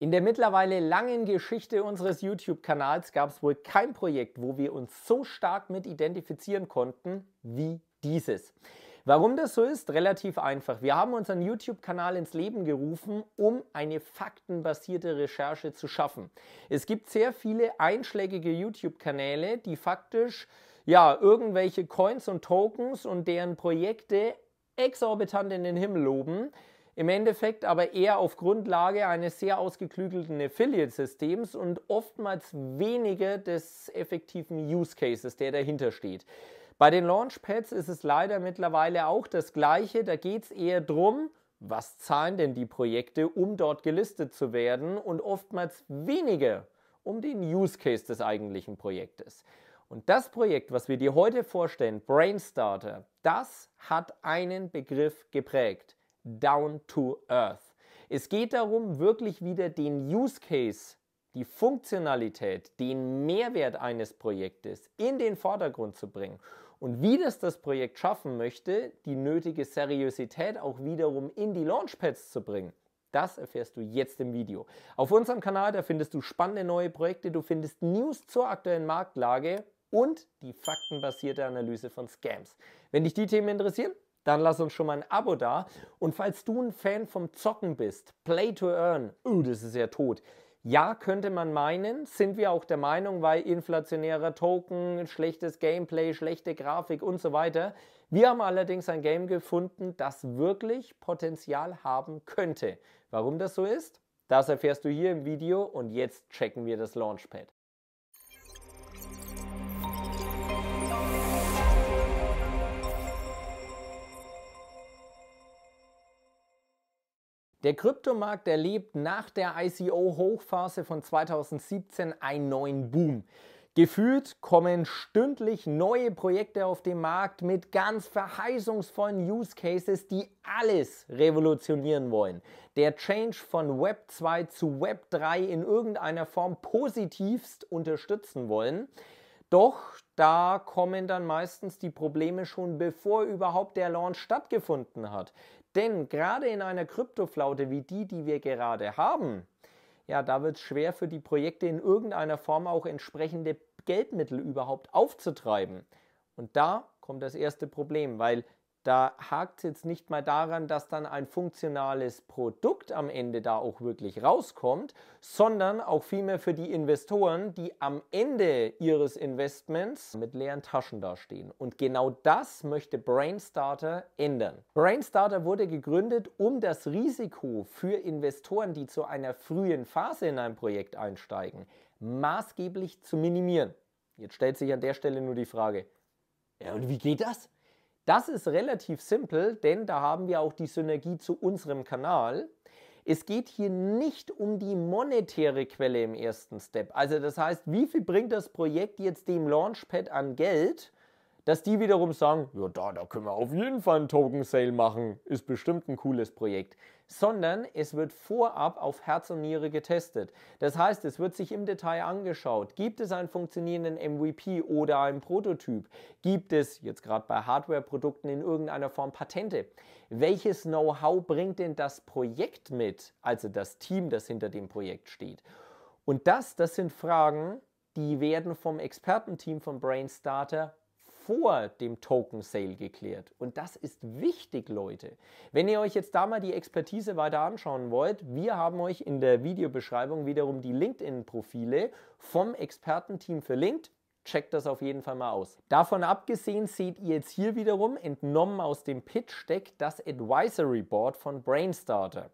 In der mittlerweile langen Geschichte unseres YouTube-Kanals gab es wohl kein Projekt, wo wir uns so stark mit identifizieren konnten wie dieses. Warum das so ist? Relativ einfach. Wir haben unseren YouTube-Kanal ins Leben gerufen, um eine faktenbasierte Recherche zu schaffen. Es gibt sehr viele einschlägige YouTube-Kanäle, die faktisch ja, irgendwelche Coins und Tokens und deren Projekte exorbitant in den Himmel loben im Endeffekt aber eher auf Grundlage eines sehr ausgeklügelten Affiliate-Systems und oftmals weniger des effektiven Use Cases, der dahinter steht. Bei den Launchpads ist es leider mittlerweile auch das gleiche. Da geht es eher darum, was zahlen denn die Projekte, um dort gelistet zu werden und oftmals weniger um den Use Case des eigentlichen Projektes. Und das Projekt, was wir dir heute vorstellen, Brainstarter, das hat einen Begriff geprägt down to earth. Es geht darum, wirklich wieder den Use Case, die Funktionalität, den Mehrwert eines Projektes in den Vordergrund zu bringen. Und wie das das Projekt schaffen möchte, die nötige Seriosität auch wiederum in die Launchpads zu bringen. Das erfährst du jetzt im Video. Auf unserem Kanal, da findest du spannende neue Projekte, du findest News zur aktuellen Marktlage und die faktenbasierte Analyse von Scams. Wenn dich die Themen interessieren, dann lass uns schon mal ein Abo da. Und falls du ein Fan vom Zocken bist, Play to Earn, oh, das ist ja tot. Ja, könnte man meinen, sind wir auch der Meinung, weil inflationärer Token, schlechtes Gameplay, schlechte Grafik und so weiter. Wir haben allerdings ein Game gefunden, das wirklich Potenzial haben könnte. Warum das so ist, das erfährst du hier im Video und jetzt checken wir das Launchpad. Der Kryptomarkt erlebt nach der ICO-Hochphase von 2017 einen neuen Boom. Gefühlt kommen stündlich neue Projekte auf den Markt mit ganz verheißungsvollen Use Cases, die alles revolutionieren wollen. Der Change von Web 2 zu Web 3 in irgendeiner Form positivst unterstützen wollen. Doch da kommen dann meistens die Probleme schon bevor überhaupt der Launch stattgefunden hat. Denn gerade in einer Kryptoflaute wie die, die wir gerade haben, ja, da wird es schwer für die Projekte in irgendeiner Form auch entsprechende Geldmittel überhaupt aufzutreiben. Und da kommt das erste Problem, weil da hakt es jetzt nicht mal daran, dass dann ein funktionales Produkt am Ende da auch wirklich rauskommt, sondern auch vielmehr für die Investoren, die am Ende ihres Investments mit leeren Taschen dastehen. Und genau das möchte Brainstarter ändern. Brainstarter wurde gegründet, um das Risiko für Investoren, die zu einer frühen Phase in ein Projekt einsteigen, maßgeblich zu minimieren. Jetzt stellt sich an der Stelle nur die Frage, ja, und wie geht das? Das ist relativ simpel, denn da haben wir auch die Synergie zu unserem Kanal. Es geht hier nicht um die monetäre Quelle im ersten Step. Also das heißt, wie viel bringt das Projekt jetzt dem Launchpad an Geld, dass die wiederum sagen, ja da, da können wir auf jeden Fall einen Token Sale machen, ist bestimmt ein cooles Projekt sondern es wird vorab auf Herz und Niere getestet. Das heißt, es wird sich im Detail angeschaut. Gibt es einen funktionierenden MVP oder einen Prototyp? Gibt es jetzt gerade bei Hardware-Produkten in irgendeiner Form Patente? Welches Know-how bringt denn das Projekt mit, also das Team, das hinter dem Projekt steht? Und das, das sind Fragen, die werden vom Expertenteam von Brainstarter vor dem Token Sale geklärt. Und das ist wichtig, Leute. Wenn ihr euch jetzt da mal die Expertise weiter anschauen wollt, wir haben euch in der Videobeschreibung wiederum die LinkedIn-Profile vom Expertenteam verlinkt. Checkt das auf jeden Fall mal aus. Davon abgesehen seht ihr jetzt hier wiederum, entnommen aus dem Pitch-Deck, das Advisory Board von Brainstarter.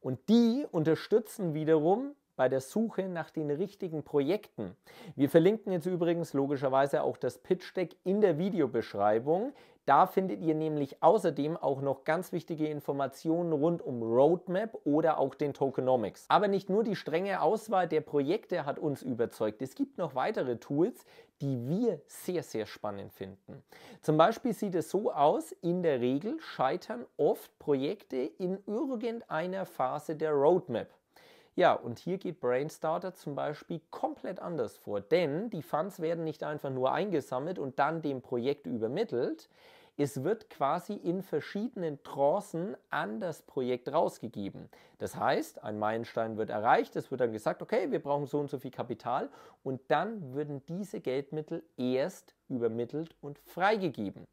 Und die unterstützen wiederum bei der Suche nach den richtigen Projekten. Wir verlinken jetzt übrigens logischerweise auch das Pitch Deck in der Videobeschreibung. Da findet ihr nämlich außerdem auch noch ganz wichtige Informationen rund um Roadmap oder auch den Tokenomics. Aber nicht nur die strenge Auswahl der Projekte hat uns überzeugt. Es gibt noch weitere Tools, die wir sehr, sehr spannend finden. Zum Beispiel sieht es so aus, in der Regel scheitern oft Projekte in irgendeiner Phase der Roadmap. Ja, und hier geht Brainstarter zum Beispiel komplett anders vor, denn die Funds werden nicht einfach nur eingesammelt und dann dem Projekt übermittelt. Es wird quasi in verschiedenen Trancen an das Projekt rausgegeben. Das heißt, ein Meilenstein wird erreicht, es wird dann gesagt, okay, wir brauchen so und so viel Kapital und dann würden diese Geldmittel erst übermittelt und freigegeben.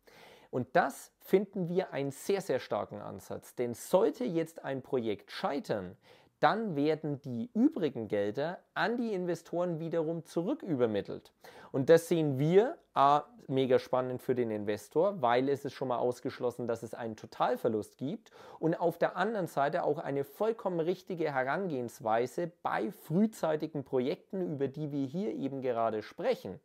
Und das finden wir einen sehr, sehr starken Ansatz. Denn sollte jetzt ein Projekt scheitern, dann werden die übrigen Gelder an die Investoren wiederum zurückübermittelt. Und das sehen wir A, mega spannend für den Investor, weil es ist schon mal ausgeschlossen, dass es einen Totalverlust gibt und auf der anderen Seite auch eine vollkommen richtige Herangehensweise bei frühzeitigen Projekten, über die wir hier eben gerade sprechen.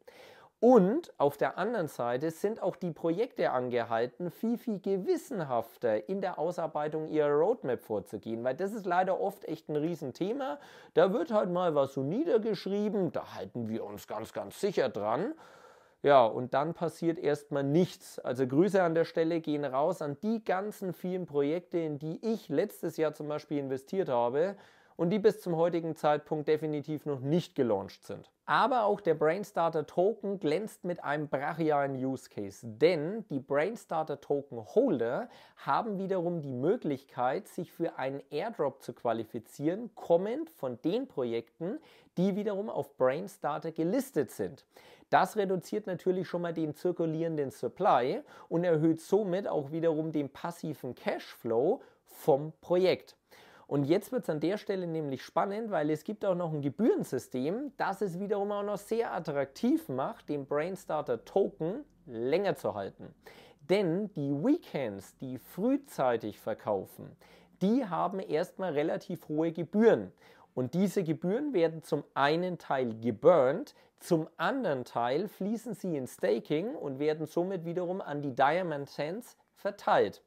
Und auf der anderen Seite sind auch die Projekte angehalten, viel, viel gewissenhafter in der Ausarbeitung ihrer Roadmap vorzugehen, weil das ist leider oft echt ein Riesenthema. Da wird halt mal was so niedergeschrieben, da halten wir uns ganz, ganz sicher dran. Ja, und dann passiert erstmal nichts. Also Grüße an der Stelle gehen raus an die ganzen vielen Projekte, in die ich letztes Jahr zum Beispiel investiert habe und die bis zum heutigen Zeitpunkt definitiv noch nicht gelauncht sind. Aber auch der Brainstarter Token glänzt mit einem brachialen Use Case, denn die Brainstarter Token Holder haben wiederum die Möglichkeit, sich für einen Airdrop zu qualifizieren, kommend von den Projekten, die wiederum auf Brainstarter gelistet sind. Das reduziert natürlich schon mal den zirkulierenden Supply und erhöht somit auch wiederum den passiven Cashflow vom Projekt. Und jetzt wird es an der Stelle nämlich spannend, weil es gibt auch noch ein Gebührensystem, das es wiederum auch noch sehr attraktiv macht, den Brainstarter Token länger zu halten. Denn die Weekends, die frühzeitig verkaufen, die haben erstmal relativ hohe Gebühren. Und diese Gebühren werden zum einen Teil geburnt, zum anderen Teil fließen sie in Staking und werden somit wiederum an die Diamond Hands verteilt.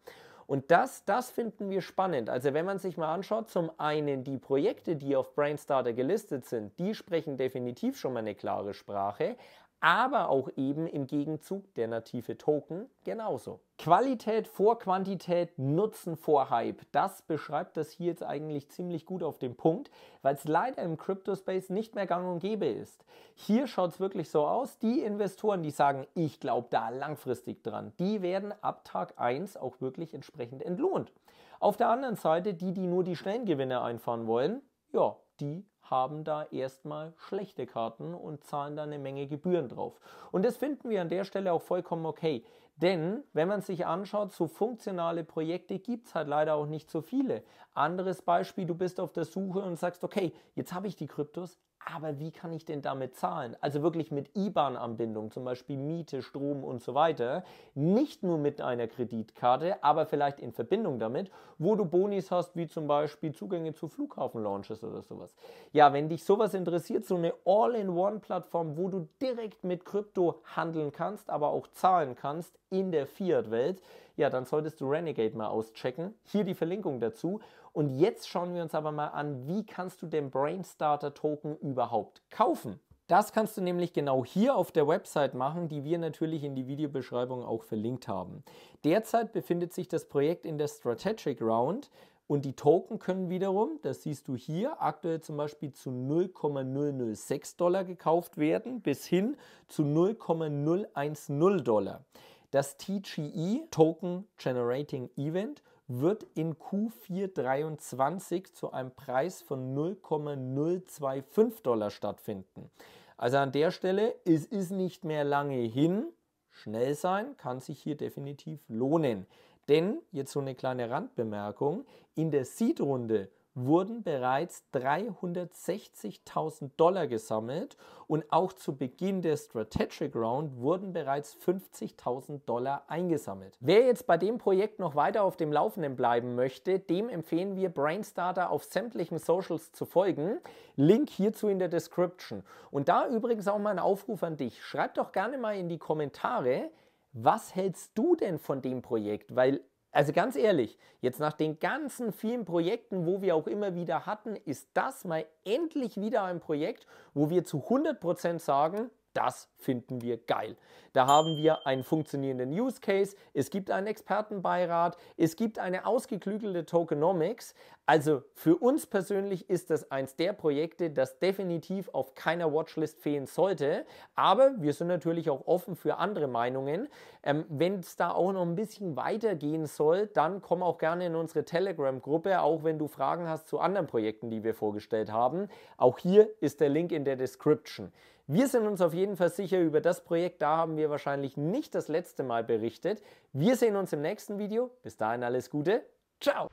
Und das, das finden wir spannend. Also wenn man sich mal anschaut, zum einen die Projekte, die auf Brainstarter gelistet sind, die sprechen definitiv schon mal eine klare Sprache, aber auch eben im Gegenzug der native Token genauso. Qualität vor Quantität, Nutzen vor Hype. Das beschreibt das hier jetzt eigentlich ziemlich gut auf den Punkt, weil es leider im Crypto-Space nicht mehr gang und gäbe ist. Hier schaut es wirklich so aus, die Investoren, die sagen, ich glaube da langfristig dran, die werden ab Tag 1 auch wirklich entsprechend entlohnt. Auf der anderen Seite, die, die nur die schnellen Gewinne einfahren wollen, ja, die haben da erstmal schlechte Karten und zahlen da eine Menge Gebühren drauf. Und das finden wir an der Stelle auch vollkommen okay. Denn wenn man sich anschaut, so funktionale Projekte gibt es halt leider auch nicht so viele. Anderes Beispiel, du bist auf der Suche und sagst, okay, jetzt habe ich die Kryptos, aber wie kann ich denn damit zahlen? Also wirklich mit IBAN-Anbindung, zum Beispiel Miete, Strom und so weiter. Nicht nur mit einer Kreditkarte, aber vielleicht in Verbindung damit, wo du Bonis hast, wie zum Beispiel Zugänge zu Flughafen-Launches oder sowas. Ja, wenn dich sowas interessiert, so eine All-in-One-Plattform, wo du direkt mit Krypto handeln kannst, aber auch zahlen kannst, in der Fiat-Welt, ja, dann solltest du Renegade mal auschecken. Hier die Verlinkung dazu. Und jetzt schauen wir uns aber mal an, wie kannst du den Brainstarter-Token überhaupt kaufen? Das kannst du nämlich genau hier auf der Website machen, die wir natürlich in die Videobeschreibung auch verlinkt haben. Derzeit befindet sich das Projekt in der Strategic Round und die Token können wiederum, das siehst du hier, aktuell zum Beispiel zu 0,006 Dollar gekauft werden bis hin zu 0,010 Dollar. Das TGE, Token Generating Event, wird in q 423 zu einem Preis von 0,025 Dollar stattfinden. Also an der Stelle, es ist nicht mehr lange hin. Schnell sein kann sich hier definitiv lohnen. Denn, jetzt so eine kleine Randbemerkung, in der Seed-Runde wurden bereits 360.000 Dollar gesammelt und auch zu Beginn der Strategic Round wurden bereits 50.000 Dollar eingesammelt. Wer jetzt bei dem Projekt noch weiter auf dem Laufenden bleiben möchte, dem empfehlen wir Brainstarter auf sämtlichen Socials zu folgen. Link hierzu in der Description. Und da übrigens auch mal ein Aufruf an dich. Schreib doch gerne mal in die Kommentare, was hältst du denn von dem Projekt? Weil also ganz ehrlich, jetzt nach den ganzen vielen Projekten, wo wir auch immer wieder hatten, ist das mal endlich wieder ein Projekt, wo wir zu 100% sagen, das finden wir geil. Da haben wir einen funktionierenden Use Case, es gibt einen Expertenbeirat, es gibt eine ausgeklügelte Tokenomics. Also für uns persönlich ist das eins der Projekte, das definitiv auf keiner Watchlist fehlen sollte. Aber wir sind natürlich auch offen für andere Meinungen. Ähm, wenn es da auch noch ein bisschen weitergehen soll, dann komm auch gerne in unsere Telegram-Gruppe, auch wenn du Fragen hast zu anderen Projekten, die wir vorgestellt haben. Auch hier ist der Link in der Description. Wir sind uns auf jeden Fall sicher, über das Projekt, da haben wir wahrscheinlich nicht das letzte Mal berichtet. Wir sehen uns im nächsten Video. Bis dahin alles Gute. Ciao.